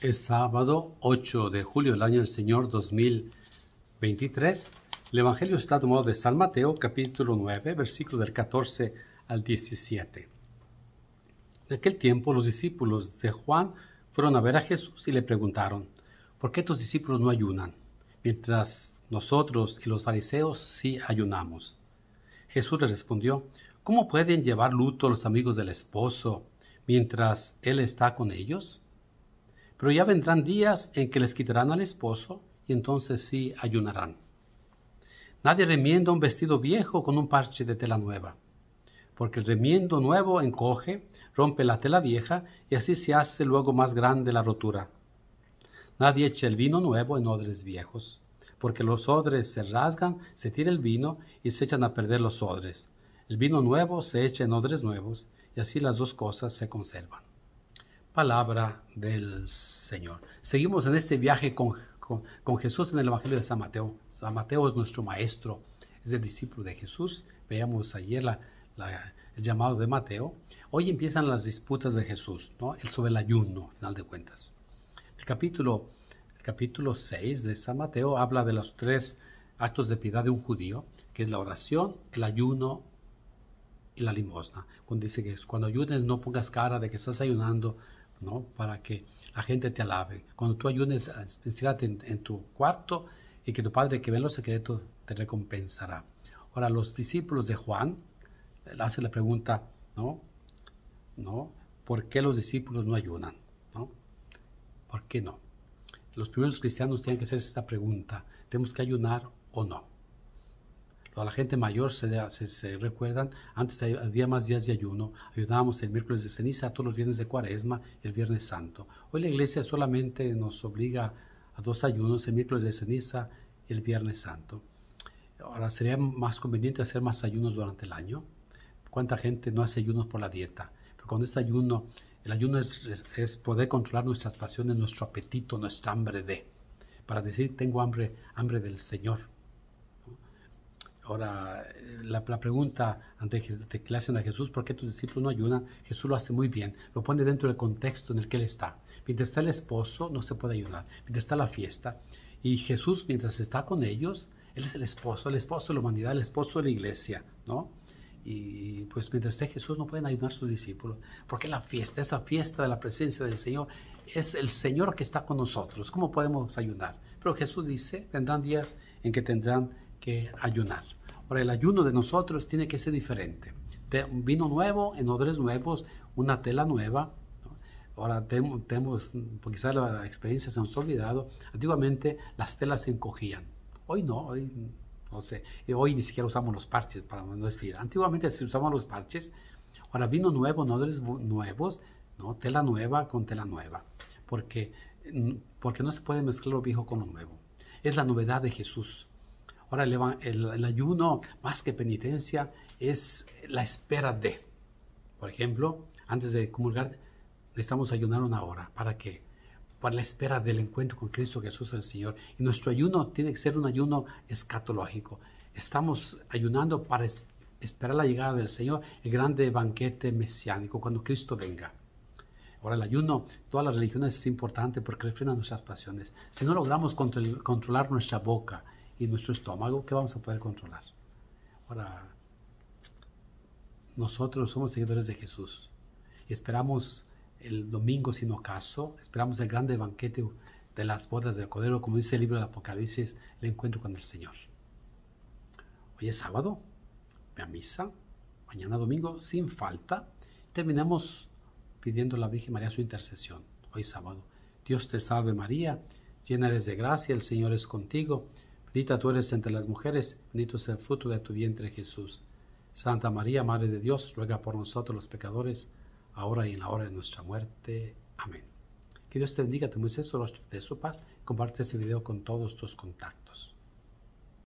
Es sábado 8 de julio del año del Señor 2023. El Evangelio está tomado de San Mateo capítulo 9, versículo del 14 al 17. En aquel tiempo los discípulos de Juan fueron a ver a Jesús y le preguntaron, ¿por qué tus discípulos no ayunan? Mientras nosotros y los fariseos sí ayunamos. Jesús les respondió, ¿cómo pueden llevar luto los amigos del esposo mientras él está con ellos? Pero ya vendrán días en que les quitarán al esposo y entonces sí ayunarán. Nadie remienda un vestido viejo con un parche de tela nueva, porque el remiendo nuevo encoge, rompe la tela vieja y así se hace luego más grande la rotura. Nadie echa el vino nuevo en odres viejos, porque los odres se rasgan, se tira el vino y se echan a perder los odres. El vino nuevo se echa en odres nuevos y así las dos cosas se conservan palabra del Señor. Seguimos en este viaje con, con, Jesús en el Evangelio de San Mateo. San Mateo es nuestro maestro, es el discípulo de Jesús. Veíamos ayer la, el llamado de Mateo. Hoy empiezan las disputas de Jesús, ¿no? El sobre el ayuno, al final de cuentas. El capítulo, el capítulo 6 de San Mateo habla de los tres actos de piedad de un judío, que es la oración, el ayuno y la limosna. Cuando dice que cuando ayunes no pongas cara de que estás ayunando para que la gente te alabe. Cuando tú ayunes, ah, en, tu cuarto y que tu Padre que ve los secretos te recompensará. Ahora, los discípulos de Juan le hacen la pregunta, ¿no? ¿No? ¿Por qué los discípulos no ayunan? ¿Por qué no? Los primeros cristianos tienen que hacer esta pregunta, ¿tenemos que ayunar o no? A la gente mayor se, se, recuerdan, antes había más días de ayuno, Ayudábamos el miércoles de ceniza, todos los viernes de cuaresma, el viernes santo. Hoy la iglesia solamente nos obliga a dos ayunos, el miércoles de ceniza y el viernes santo. Ahora, ¿sería más conveniente hacer más ayunos durante el año? ¿Cuánta gente no hace ayunos por la dieta? Pero cuando es ayuno, el ayuno es, es poder controlar nuestras pasiones, nuestro apetito, nuestra hambre de, para decir, tengo hambre, hambre del Señor Ahora, eh, la, pregunta ante que, le hacen a Jesús, ¿por qué tus discípulos no ayunan? Jesús lo hace muy bien, lo pone dentro del contexto en el que él está. Mientras está el esposo, no se puede ayudar. Mientras está la fiesta. Y Jesús, mientras está con ellos, él es el esposo, el esposo de la humanidad, el esposo de la iglesia, ¿no? Y pues mientras esté Jesús no pueden ayudar sus discípulos, porque la fiesta, esa fiesta de la presencia del Señor, es el Señor que está con nosotros. ¿Cómo podemos ayunar? Pero Jesús dice, tendrán días en que tendrán que ayunar. Ahora, el ayuno de nosotros tiene que ser diferente. vino nuevo, en odres nuevos, una tela nueva. Ahora tenemos, pues, quizás la, experiencia se nos ha olvidado. Antiguamente las telas se encogían. Hoy no, hoy no sé. Hoy ni siquiera usamos los parches, para no decir. Antiguamente se usamos los parches. Ahora vino nuevo, odres nuevos, ¿no? tela nueva con tela nueva. Porque, mm, porque no se puede mezclar lo viejo con lo nuevo. Es la novedad de Jesús. Ahora el, ayuno, más que penitencia, es la espera de. Por ejemplo, antes de comulgar, necesitamos ayunar una hora. ¿Para qué? Para la espera del encuentro con Cristo Jesús el Señor. Y nuestro ayuno tiene que ser un ayuno escatológico. Estamos ayunando para esperar la llegada del Señor, el grande banquete mesiánico, cuando Cristo venga. Ahora el ayuno, todas las religiones es importante porque refrena nuestras pasiones. Si no logramos controlar nuestra boca, y nuestro estómago que vamos a poder controlar. Ahora, nosotros somos seguidores de Jesús. Esperamos el domingo sin ocaso, esperamos el grande banquete de las bodas del Cordero, como dice el libro de Apocalipsis, el encuentro con el Señor. Hoy es sábado, me a misa, mañana domingo sin falta. Terminamos pidiendo a la Virgen María su intercesión, hoy sábado. Dios te salve María, llena eres de gracia, el Señor es contigo Bendita tú eres entre las mujeres, bendito es el fruto de tu vientre Jesús. Santa María, Madre de Dios, ruega por nosotros los pecadores, ahora y en la hora de nuestra muerte. Amén. Que Dios te bendiga, te muestre de su paz, comparte este video con todos tus contactos.